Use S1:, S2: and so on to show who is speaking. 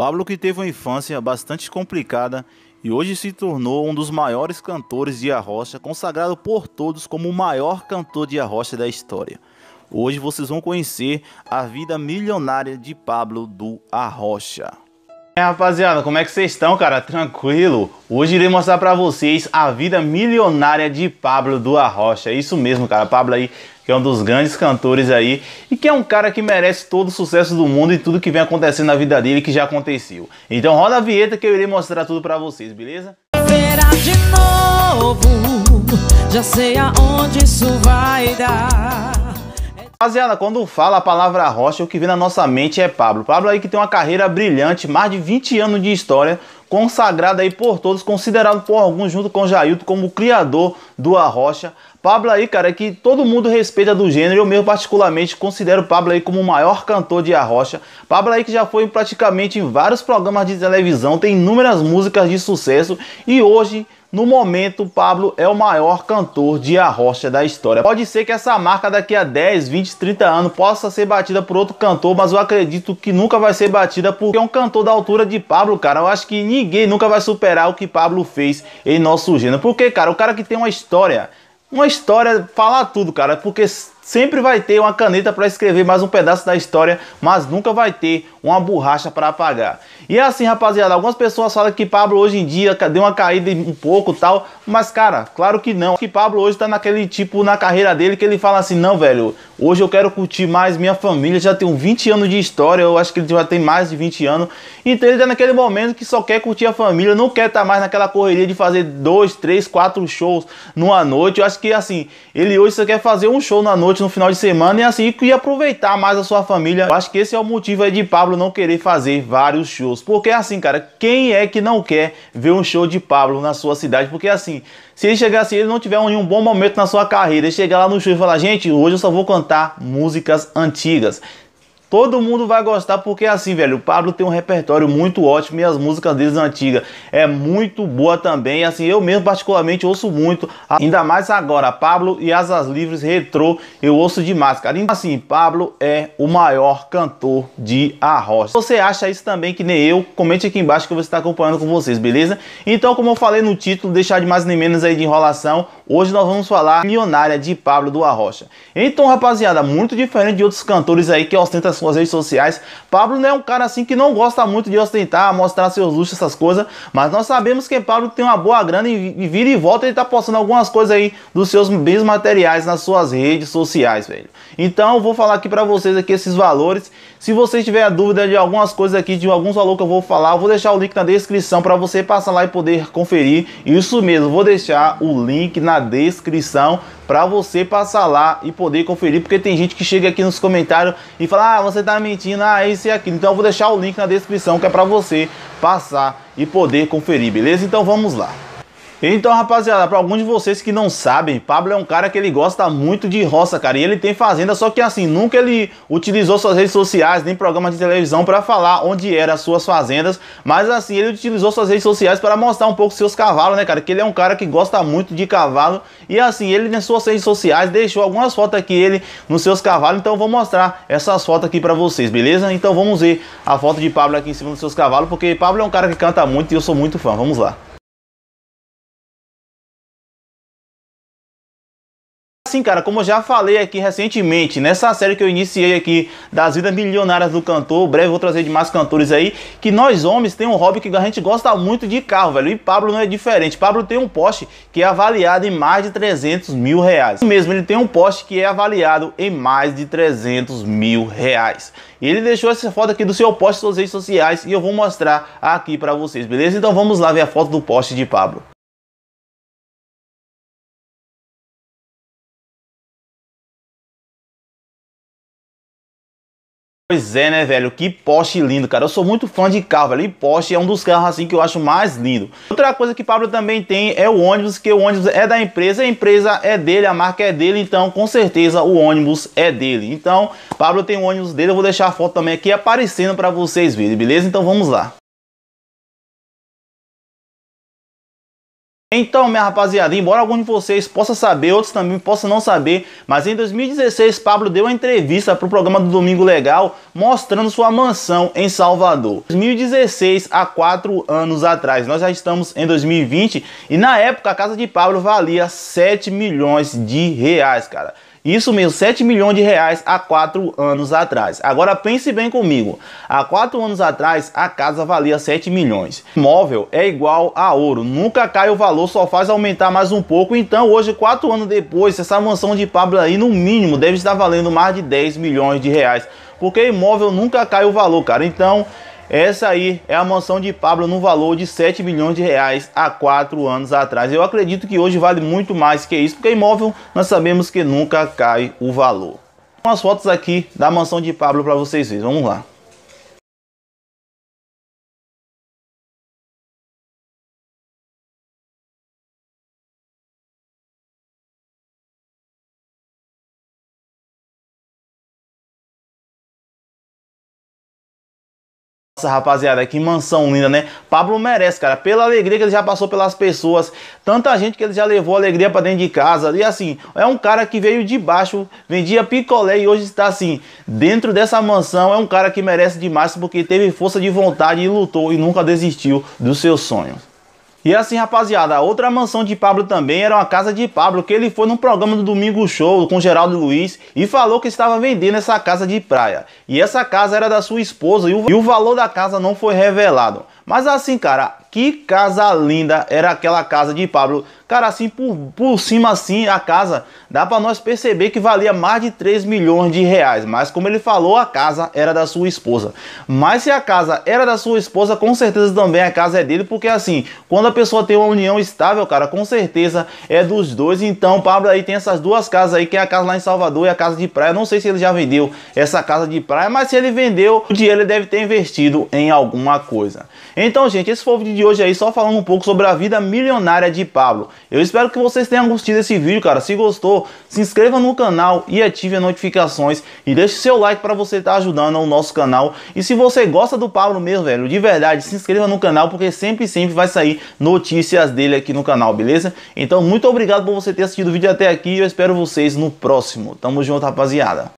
S1: Pablo que teve uma infância bastante complicada e hoje se tornou um dos maiores cantores de arrocha, consagrado por todos como o maior cantor de arrocha da história. Hoje vocês vão conhecer a vida milionária de Pablo do Arrocha. É rapaziada, como é que vocês estão, cara? Tranquilo? Hoje irei mostrar pra vocês a vida milionária de Pablo do Arrocha. É isso mesmo, cara. Pablo aí, que é um dos grandes cantores aí e que é um cara que merece todo o sucesso do mundo e tudo que vem acontecendo na vida dele que já aconteceu. Então roda a vinheta que eu irei mostrar tudo pra vocês, beleza? Será de novo, já sei aonde isso vai dar. Rapaziada, quando fala a palavra rocha, o que vem na nossa mente é Pablo. Pablo aí que tem uma carreira brilhante, mais de 20 anos de história, consagrado aí por todos, considerado por alguns junto com Jailton como o criador do Arrocha. Pablo aí, cara, é que todo mundo respeita do gênero, eu mesmo particularmente considero Pablo aí como o maior cantor de Arrocha. Pablo aí que já foi praticamente em vários programas de televisão, tem inúmeras músicas de sucesso e hoje no momento, Pablo é o maior cantor de arrocha da história. Pode ser que essa marca daqui a 10, 20, 30 anos possa ser batida por outro cantor, mas eu acredito que nunca vai ser batida porque é um cantor da altura de Pablo, cara. Eu acho que ninguém nunca vai superar o que Pablo fez em nosso gênero. Porque, cara, o cara que tem uma história, uma história, falar tudo, cara, porque Sempre vai ter uma caneta para escrever mais um pedaço da história, mas nunca vai ter uma borracha para apagar. E é assim, rapaziada, algumas pessoas falam que Pablo hoje em dia deu uma caída um pouco tal, mas cara, claro que não. Que Pablo hoje tá naquele tipo na carreira dele que ele fala assim: não, velho, hoje eu quero curtir mais minha família, já tenho 20 anos de história, eu acho que ele já tem mais de 20 anos. Então ele tá naquele momento que só quer curtir a família, não quer estar tá mais naquela correria de fazer dois, três, quatro shows numa noite. Eu acho que assim, ele hoje só quer fazer um show na noite noite no final de semana e assim e aproveitar mais a sua família. Eu acho que esse é o motivo aí de Pablo não querer fazer vários shows. Porque assim, cara, quem é que não quer ver um show de Pablo na sua cidade? Porque assim, se ele chegar assim, ele não tiver um, um bom momento na sua carreira, ele chegar lá no show e falar, gente, hoje eu só vou cantar músicas antigas. Todo mundo vai gostar porque é assim, velho, o Pablo tem um repertório muito ótimo e as músicas deles antigas é muito boa também. Assim, eu mesmo particularmente ouço muito, ainda mais agora, Pablo e Asas Livres Retrô, eu ouço demais, cara. Então, assim, Pablo é o maior cantor de arroz. Você acha isso também que nem eu? Comente aqui embaixo que eu vou estar acompanhando com vocês, beleza? Então, como eu falei no título, deixar de mais nem menos aí de enrolação, hoje nós vamos falar Milionária de Pablo do Arrocha. Então, rapaziada, muito diferente de outros cantores aí que ostentam suas redes sociais. Pablo não é um cara assim que não gosta muito de ostentar, mostrar seus luxos, essas coisas, mas nós sabemos que Pablo tem uma boa grana e, e vira e volta ele tá postando algumas coisas aí dos seus bens materiais nas suas redes sociais, velho. Então eu vou falar aqui para vocês aqui esses valores. Se você tiver dúvida de algumas coisas aqui, de alguns valores que eu vou falar, eu vou deixar o link na descrição para você passar lá e poder conferir. Isso mesmo, vou deixar o link na descrição para você passar lá e poder conferir, porque tem gente que chega aqui nos comentários e fala: ah, você tá mentindo, ah, isso e aquilo. Então eu vou deixar o link na descrição que é para você passar e poder conferir, beleza? Então vamos lá. Então, rapaziada, para alguns de vocês que não sabem, Pablo é um cara que ele gosta muito de roça, cara. E ele tem fazenda, só que assim, nunca ele utilizou suas redes sociais, nem programas de televisão para falar onde eram as suas fazendas. Mas assim, ele utilizou suas redes sociais para mostrar um pouco seus cavalos, né, cara? Que ele é um cara que gosta muito de cavalo. E assim, ele nas suas redes sociais deixou algumas fotos aqui ele nos seus cavalos. Então, vou mostrar essas fotos aqui para vocês, beleza? Então, vamos ver a foto de Pablo aqui em cima dos seus cavalos, porque Pablo é um cara que canta muito e eu sou muito fã. Vamos lá. Assim, cara, como eu já falei aqui recentemente, nessa série que eu iniciei aqui das vidas milionárias do cantor, breve vou trazer de mais cantores aí, que nós homens tem um hobby que a gente gosta muito de carro, velho. E Pablo não é diferente. Pablo tem um poste que é avaliado em mais de 300 mil reais. Mesmo, ele tem um poste que é avaliado em mais de 300 mil reais. ele deixou essa foto aqui do seu poste nas redes sociais e eu vou mostrar aqui para vocês, beleza? Então vamos lá ver a foto do poste de Pablo. Pois é, né, velho? Que Porsche lindo, cara. Eu sou muito fã de carro, velho. E Porsche é um dos carros assim que eu acho mais lindo. Outra coisa que Pablo também tem é o ônibus, que o ônibus é da empresa, a empresa é dele, a marca é dele, então com certeza o ônibus é dele. Então, Pablo tem o ônibus dele, eu vou deixar a foto também aqui aparecendo para vocês verem, beleza? Então vamos lá. Então, minha rapaziada, embora alguns de vocês possa saber, outros também possam não saber, mas em 2016 Pablo deu uma entrevista para o programa do Domingo Legal mostrando sua mansão em Salvador. 2016, há quatro anos atrás, nós já estamos em 2020 e na época a casa de Pablo valia 7 milhões de reais, cara. Isso mesmo, 7 milhões de reais há 4 anos atrás. Agora pense bem comigo. Há 4 anos atrás, a casa valia 7 milhões. Imóvel é igual a ouro, nunca cai o valor, só faz aumentar mais um pouco. Então, hoje, 4 anos depois, essa mansão de Pablo aí, no mínimo, deve estar valendo mais de 10 milhões de reais. Porque imóvel nunca cai o valor, cara. Então, essa aí é a mansão de Pablo no valor de 7 milhões de reais há 4 anos atrás. Eu acredito que hoje vale muito mais que isso, porque imóvel nós sabemos que nunca cai o valor. Umas fotos aqui da mansão de Pablo para vocês verem. Vamos lá. Nossa, rapaziada, que mansão linda, né? Pablo merece, cara, pela alegria que ele já passou pelas pessoas, tanta gente que ele já levou alegria para dentro de casa. E assim, é um cara que veio de baixo, vendia picolé e hoje está assim, dentro dessa mansão, é um cara que merece demais porque teve força de vontade e lutou e nunca desistiu dos seus sonhos e assim, rapaziada, a outra mansão de Pablo também era uma casa de Pablo, que ele foi num programa do Domingo Show com Geraldo Luiz e falou que estava vendendo essa casa de praia. E essa casa era da sua esposa e o, e o valor da casa não foi revelado. Mas assim, cara, que casa linda era aquela casa de Pablo Cara, assim por, por cima assim a casa, dá para nós perceber que valia mais de 3 milhões de reais, mas como ele falou, a casa era da sua esposa. Mas se a casa era da sua esposa, com certeza também a casa é dele, porque assim, quando a pessoa tem uma união estável, cara, com certeza é dos dois. Então, Pablo aí tem essas duas casas aí, que é a casa lá em Salvador e a casa de praia. Não sei se ele já vendeu essa casa de praia, mas se ele vendeu, o dinheiro ele deve ter investido em alguma coisa. Então, gente, esse foi o vídeo de hoje aí, só falando um pouco sobre a vida milionária de Pablo. Eu espero que vocês tenham gostado desse vídeo, cara. Se gostou, se inscreva no canal e ative as notificações. E deixe seu like para você estar tá ajudando o nosso canal. E se você gosta do Pablo mesmo, velho, de verdade, se inscreva no canal, porque sempre, sempre vai sair notícias dele aqui no canal, beleza? Então, muito obrigado por você ter assistido o vídeo até aqui. Eu espero vocês no próximo. Tamo junto, rapaziada.